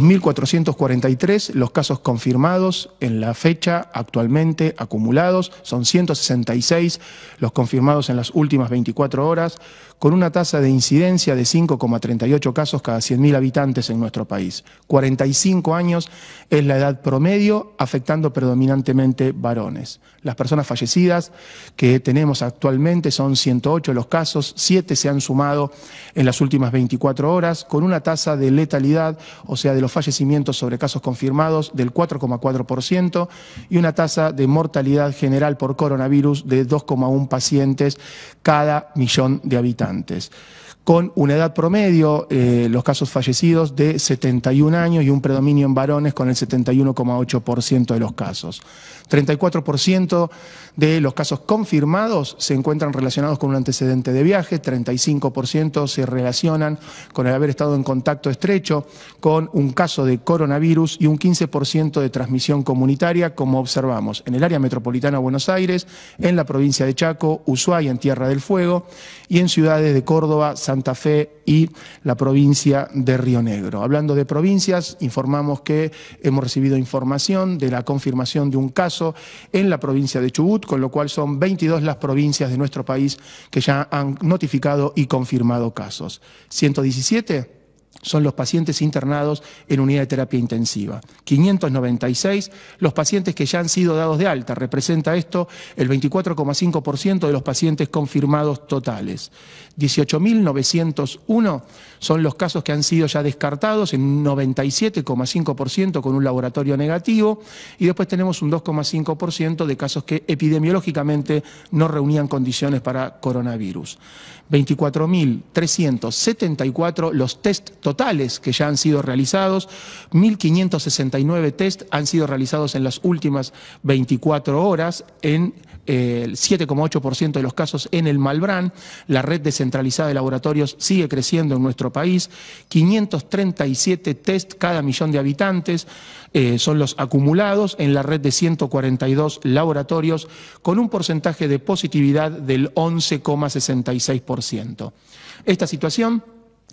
2.443 los casos confirmados en la fecha actualmente acumulados, son 166 los confirmados en las últimas 24 horas, con una tasa de incidencia de 5,38 casos cada 100.000 habitantes en nuestro país. 45 años es la edad promedio, afectando predominantemente varones. Las personas fallecidas que tenemos actualmente son 108 los casos, 7 se han sumado en las últimas 24 horas, con una tasa de letalidad, o sea, de los fallecimientos sobre casos confirmados del 4,4% y una tasa de mortalidad general por coronavirus de 2,1 pacientes cada millón de habitantes con una edad promedio, eh, los casos fallecidos de 71 años y un predominio en varones con el 71,8% de los casos. 34% de los casos confirmados se encuentran relacionados con un antecedente de viaje, 35% se relacionan con el haber estado en contacto estrecho con un caso de coronavirus y un 15% de transmisión comunitaria, como observamos en el área metropolitana de Buenos Aires, en la provincia de Chaco, Ushuaia, en Tierra del Fuego y en ciudades de Córdoba, San Santa Fe y la provincia de Río Negro. Hablando de provincias, informamos que hemos recibido información de la confirmación de un caso en la provincia de Chubut, con lo cual son 22 las provincias de nuestro país que ya han notificado y confirmado casos. 117 son los pacientes internados en unidad de terapia intensiva. 596 los pacientes que ya han sido dados de alta. Representa esto el 24,5% de los pacientes confirmados totales. 18.901 son los casos que han sido ya descartados en 97,5% con un laboratorio negativo y después tenemos un 2,5% de casos que epidemiológicamente no reunían condiciones para coronavirus. 24.374 los test totales totales que ya han sido realizados, 1.569 test han sido realizados en las últimas 24 horas en eh, el 7,8% de los casos en el Malbrán. La red descentralizada de laboratorios sigue creciendo en nuestro país. 537 test cada millón de habitantes eh, son los acumulados en la red de 142 laboratorios con un porcentaje de positividad del 11,66%. Esta situación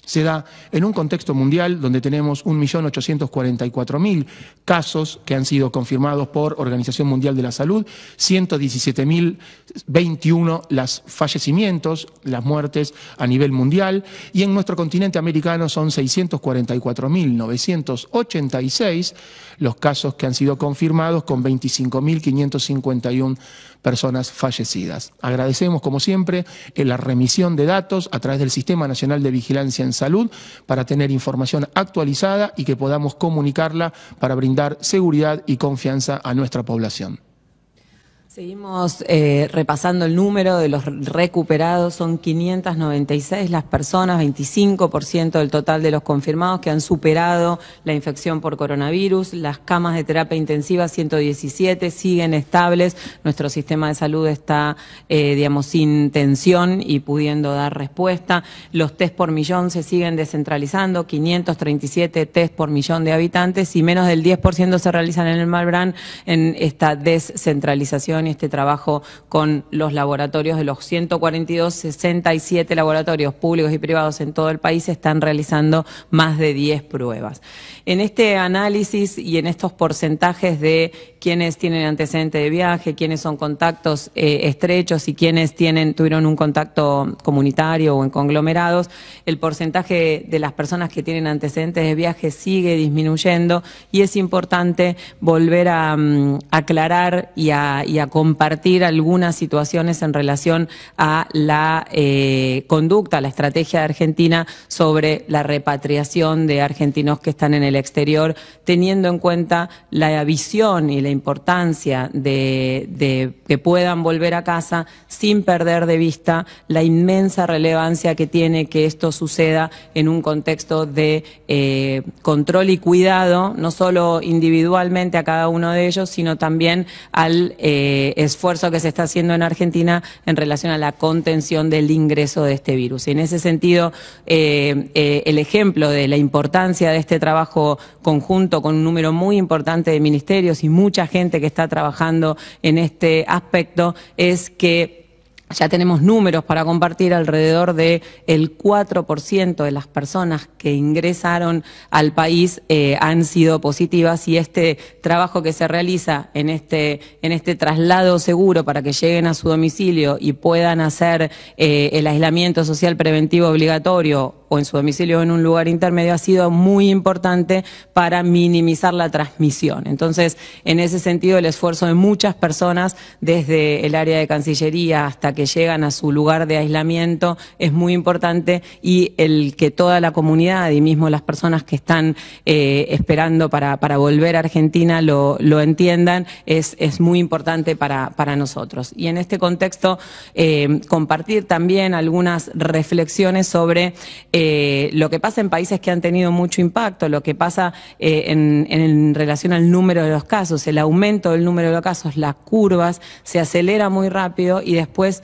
se da en un contexto mundial donde tenemos 1.844.000 casos que han sido confirmados por Organización Mundial de la Salud, 117.021 los fallecimientos, las muertes a nivel mundial, y en nuestro continente americano son 644.986 los casos que han sido confirmados con 25.551 personas fallecidas. Agradecemos, como siempre, la remisión de datos a través del Sistema Nacional de Vigilancia en salud para tener información actualizada y que podamos comunicarla para brindar seguridad y confianza a nuestra población. Seguimos eh, repasando el número de los recuperados, son 596 las personas, 25% del total de los confirmados que han superado la infección por coronavirus, las camas de terapia intensiva 117 siguen estables, nuestro sistema de salud está, eh, digamos, sin tensión y pudiendo dar respuesta, los test por millón se siguen descentralizando, 537 test por millón de habitantes y menos del 10% se realizan en el Malbrán en esta descentralización y este trabajo con los laboratorios de los 142, 67 laboratorios públicos y privados en todo el país están realizando más de 10 pruebas. En este análisis y en estos porcentajes de quienes tienen antecedentes de viaje, quienes son contactos eh, estrechos y quienes tuvieron un contacto comunitario o en conglomerados, el porcentaje de las personas que tienen antecedentes de viaje sigue disminuyendo y es importante volver a mm, aclarar y a, compartir algunas situaciones en relación a la eh, conducta, la estrategia de Argentina sobre la repatriación de argentinos que están en el exterior, teniendo en cuenta la visión y la la importancia de, que puedan volver a casa sin perder de vista la inmensa relevancia que tiene que esto suceda en un contexto de eh, control y cuidado, no solo individualmente a cada uno de ellos, sino también al eh, esfuerzo que se está haciendo en Argentina en relación a la contención del ingreso de este virus. Y en ese sentido, eh, el ejemplo de la importancia de este trabajo conjunto con un número muy importante de ministerios y muchas gente que está trabajando en este aspecto es que ya tenemos números para compartir alrededor de el 4% de las personas que ingresaron al país eh, han sido positivas y este trabajo que se realiza en este en este traslado seguro para que lleguen a su domicilio y puedan hacer eh, el aislamiento social preventivo obligatorio o en su domicilio o en un lugar intermedio ha sido muy importante para minimizar la transmisión. Entonces, en ese sentido, el esfuerzo de muchas personas desde el área de Cancillería hasta que que llegan a su lugar de aislamiento es muy importante y el que toda la comunidad y mismo las personas que están eh, esperando para, para, volver a Argentina lo, lo entiendan es, es, muy importante para, para, nosotros. Y en este contexto, eh, compartir también algunas reflexiones sobre eh, lo que pasa en países que han tenido mucho impacto, lo que pasa en, en relación al número de los casos, el aumento del número de los casos, las curvas, se acelera muy rápido y después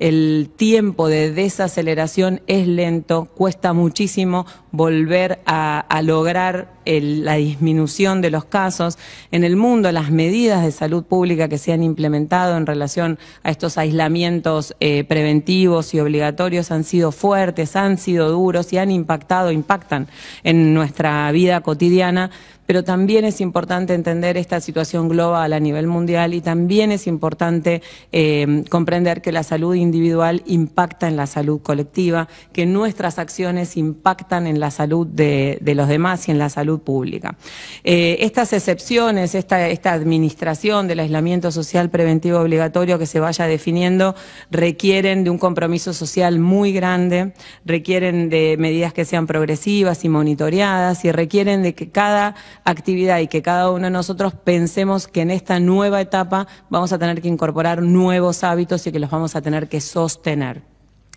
el tiempo de desaceleración es lento, cuesta muchísimo volver a, lograr la disminución de los casos. En el mundo, las medidas de salud pública que se han implementado en relación a estos aislamientos eh, preventivos y obligatorios han sido fuertes, han sido duros y han impactado, impactan en nuestra vida cotidiana, pero también es importante entender esta situación global a nivel mundial y también es importante eh, comprender que la salud individual impacta en la salud colectiva, que nuestras acciones impactan en la salud de, los demás y en la salud pública. Eh, estas excepciones, esta, esta administración del aislamiento social preventivo obligatorio que se vaya definiendo, requieren de un compromiso social muy grande, requieren de medidas que sean progresivas y monitoreadas y requieren de que cada actividad y que cada uno de nosotros pensemos que en esta nueva etapa vamos a tener que incorporar nuevos hábitos y que los vamos a tener que sostener.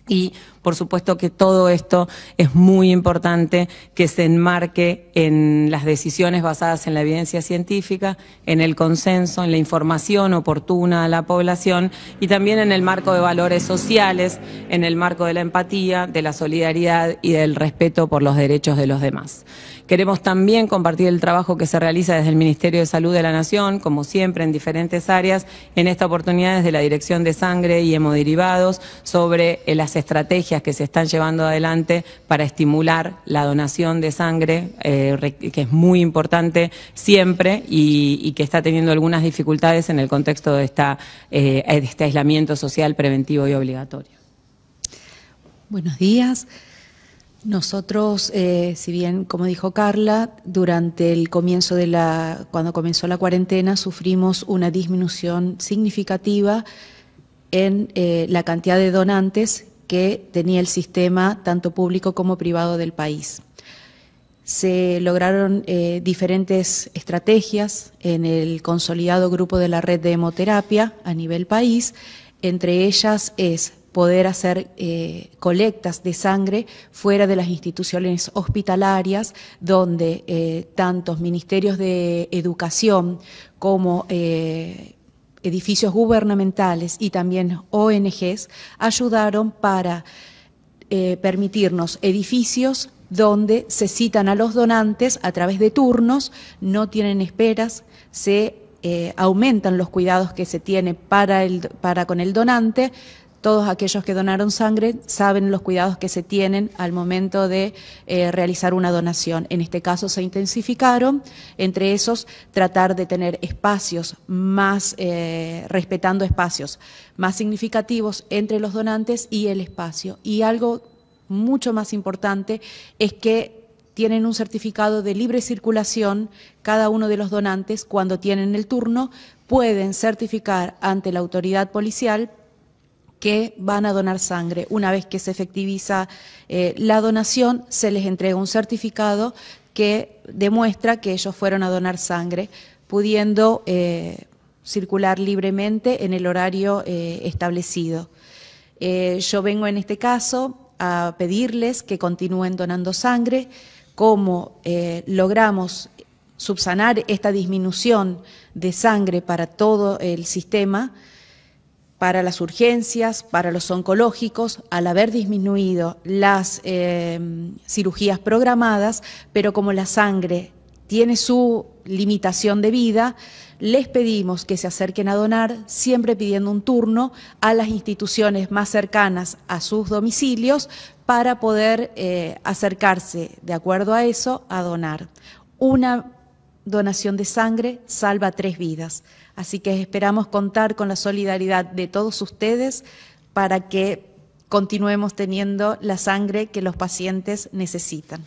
Y por supuesto que todo esto es muy importante que se enmarque en las decisiones basadas en la evidencia científica, en el consenso, en la información oportuna a la población y también en el marco de valores sociales, en el marco de la empatía, de la solidaridad y del respeto por los derechos de los demás. Queremos también compartir el trabajo que se realiza desde el Ministerio de Salud de la Nación, como siempre, en diferentes áreas, en esta oportunidad desde la Dirección de Sangre y Hemoderivados, sobre las estrategias que se están llevando adelante para estimular la donación de sangre, eh, que es muy importante siempre y, que está teniendo algunas dificultades en el contexto de, esta, eh, este aislamiento social preventivo y obligatorio. Buenos días. Nosotros, eh, si bien, como dijo Carla, durante el comienzo de la, cuando comenzó la cuarentena, sufrimos una disminución significativa en la cantidad de donantes que tenía el sistema tanto público como privado del país. Se lograron eh, diferentes estrategias en el consolidado grupo de la red de hemoterapia a nivel país. Entre ellas es poder hacer eh, colectas de sangre fuera de las instituciones hospitalarias, donde eh, tantos ministerios de educación como edificios gubernamentales y también ONGs ayudaron para eh, permitirnos edificios donde se citan a los donantes a través de turnos, no tienen esperas, se eh, aumentan los cuidados que se tiene para, el, para con el donante, todos aquellos que donaron sangre saben los cuidados que se tienen al momento de eh, realizar una donación. En este caso se intensificaron, entre esos tratar de tener espacios más, eh, respetando espacios más significativos entre los donantes y el espacio. Y algo mucho más importante es que tienen un certificado de libre circulación, cada uno de los donantes, cuando tienen el turno, pueden certificar ante la autoridad policial que van a donar sangre. Una vez que se efectiviza eh, la donación, se les entrega un certificado que demuestra que ellos fueron a donar sangre, pudiendo eh, circular libremente en el horario eh, establecido. yo vengo en este caso a pedirles que continúen donando sangre, cómo logramos subsanar esta disminución de sangre para todo el sistema para las urgencias, para los oncológicos, al haber disminuido las eh, cirugías programadas, pero como la sangre tiene su limitación de vida, les pedimos que se acerquen a donar, siempre pidiendo un turno a las instituciones más cercanas a sus domicilios para poder eh, acercarse, de acuerdo a eso, a donar. Una donación de sangre salva tres vidas. Así que esperamos contar con la solidaridad de todos ustedes para que continuemos teniendo la sangre que los pacientes necesitan.